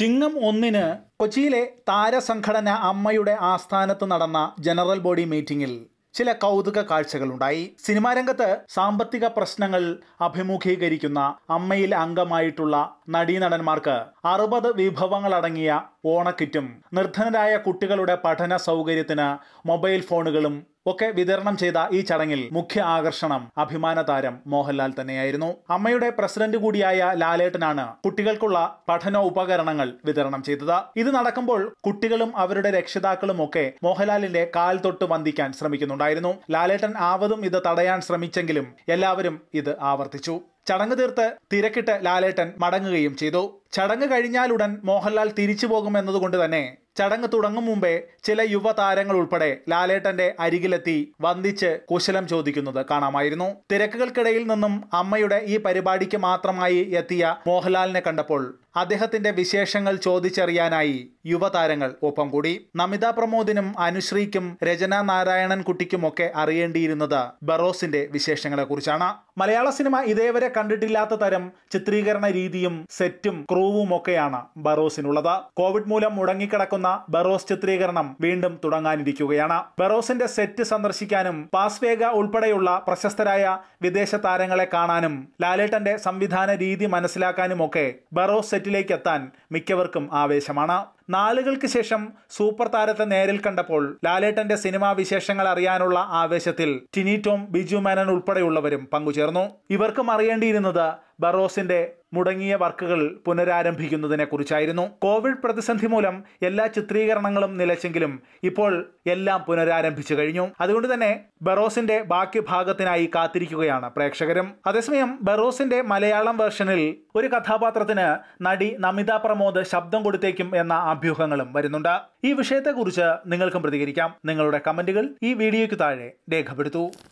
ചിങ്ങം ഒന്നിന് കൊച്ചിയിലെ താരസംഘടന അമ്മയുടെ ആസ്ഥാനത്ത് നടന്ന ജനറൽ ബോഡി മീറ്റിംഗിൽ ചില കൗതുക കാഴ്ചകളുണ്ടായി സിനിമാ രംഗത്ത് സാമ്പത്തിക പ്രശ്നങ്ങൾ അഭിമുഖീകരിക്കുന്ന അമ്മയിൽ അംഗമായിട്ടുള്ള നടീനടന്മാർക്ക് അറുപത് വിഭവങ്ങളടങ്ങിയ ഓണക്കിറ്റും നിർധനരായ കുട്ടികളുടെ പഠന സൗകര്യത്തിന് മൊബൈൽ ഫോണുകളും ഒക്കെ വിതരണം ചെയ്ത ഈ ചടങ്ങിൽ മുഖ്യ ആകർഷണം അഭിമാന താരം മോഹൻലാൽ തന്നെയായിരുന്നു അമ്മയുടെ പ്രസിഡന്റ് കൂടിയായ ലാലേട്ടനാണ് കുട്ടികൾക്കുള്ള പഠന ഉപകരണങ്ങൾ വിതരണം ചെയ്തത് ഇത് നടക്കുമ്പോൾ കുട്ടികളും അവരുടെ രക്ഷിതാക്കളും ഒക്കെ മോഹൻലാലിന്റെ കാൽ തൊട്ട് വന്ദിക്കാൻ ശ്രമിക്കുന്നുണ്ടായിരുന്നു ലാലേട്ടൻ ആവതും ഇത് തടയാൻ ശ്രമിച്ചെങ്കിലും എല്ലാവരും ഇത് ആവർത്തിച്ചു ചടങ്ങ് തീർത്ത് തിരക്കിട്ട് ലാലേട്ടൻ മടങ്ങുകയും ചെയ്തു ചടങ്ങ് കഴിഞ്ഞാലുടൻ മോഹൻലാൽ തിരിച്ചു പോകുമെന്നതുകൊണ്ട് തന്നെ ചടങ്ങ് തുടങ്ങും മുമ്പേ ചില യുവതാരങ്ങൾ ഉൾപ്പെടെ ലാലേട്ടന്റെ അരികിലെത്തി വന്ദിച്ച് കുശലം ചോദിക്കുന്നത് കാണാമായിരുന്നു തിരക്കുകൾക്കിടയിൽ നിന്നും അമ്മയുടെ ഈ പരിപാടിക്ക് മാത്രമായി എത്തിയ മോഹൻലാലിനെ കണ്ടപ്പോൾ അദ്ദേഹത്തിന്റെ വിശേഷങ്ങൾ ചോദിച്ചറിയാനായി യുവതാരങ്ങൾ ഒപ്പം കൂടി നമിത പ്രമോദിനും അനുശ്രീക്കും രചന കുട്ടിക്കുമൊക്കെ അറിയേണ്ടിയിരുന്നത് ബറോസിന്റെ വിശേഷങ്ങളെക്കുറിച്ചാണ് മലയാള സിനിമ ഇതേവരെ കണ്ടിട്ടില്ലാത്ത തരം ചിത്രീകരണ രീതിയും സെറ്റും ക്രൂവും ഒക്കെയാണ് ബറോസിനുള്ളത് കോവിഡ് മൂലം മുടങ്ങിക്കിടക്കുന്ന എത്തുന്ന ബറോസ് ചിത്രീകരണം വീണ്ടും തുടങ്ങാനിരിക്കുകയാണ് ബറോസിന്റെ സെറ്റ് സന്ദർശിക്കാനും പാസ്വേഗ ഉൾപ്പെടെയുള്ള പ്രശസ്തരായ വിദേശ താരങ്ങളെ കാണാനും ലാലേട്ടന്റെ സംവിധാന രീതി മനസ്സിലാക്കാനുമൊക്കെ ബറോസ് സെറ്റിലേക്ക് എത്താൻ മിക്കവർക്കും ആവേശമാണ് നാളുകൾക്ക് ശേഷം സൂപ്പർ താരത്തെ നേരിൽ കണ്ടപ്പോൾ ലാലേട്ടന്റെ സിനിമാ വിശേഷങ്ങൾ അറിയാനുള്ള ആവേശത്തിൽ ടിനിറ്റോം ബിജു മേനൻ ഉൾപ്പെടെയുള്ളവരും പങ്കുചേർന്നു ഇവർക്കും അറിയേണ്ടിയിരുന്നത് ബറോസിന്റെ മുടങ്ങിയ വർക്കുകൾ പുനരാരംഭിക്കുന്നതിനെ കുറിച്ചായിരുന്നു കോവിഡ് പ്രതിസന്ധി മൂലം എല്ലാ ചിത്രീകരണങ്ങളും നിലച്ചെങ്കിലും ഇപ്പോൾ എല്ലാം പുനരാരംഭിച്ചു കഴിഞ്ഞു അതുകൊണ്ട് തന്നെ ബറോസിന്റെ ബാക്കി ഭാഗത്തിനായി കാത്തിരിക്കുകയാണ് പ്രേക്ഷകരും അതേസമയം ബറോസിന്റെ മലയാളം വേർഷനിൽ ഒരു കഥാപാത്രത്തിന് നടി നമിത പ്രമോദ് ശബ്ദം കൊടുത്തേക്കും എന്ന അഭ്യൂഹങ്ങളും വരുന്നുണ്ട് ഈ വിഷയത്തെക്കുറിച്ച് നിങ്ങൾക്കും പ്രതികരിക്കാം നിങ്ങളുടെ കമന്റുകൾ ഈ വീഡിയോയ്ക്ക് താഴെ രേഖപ്പെടുത്തൂ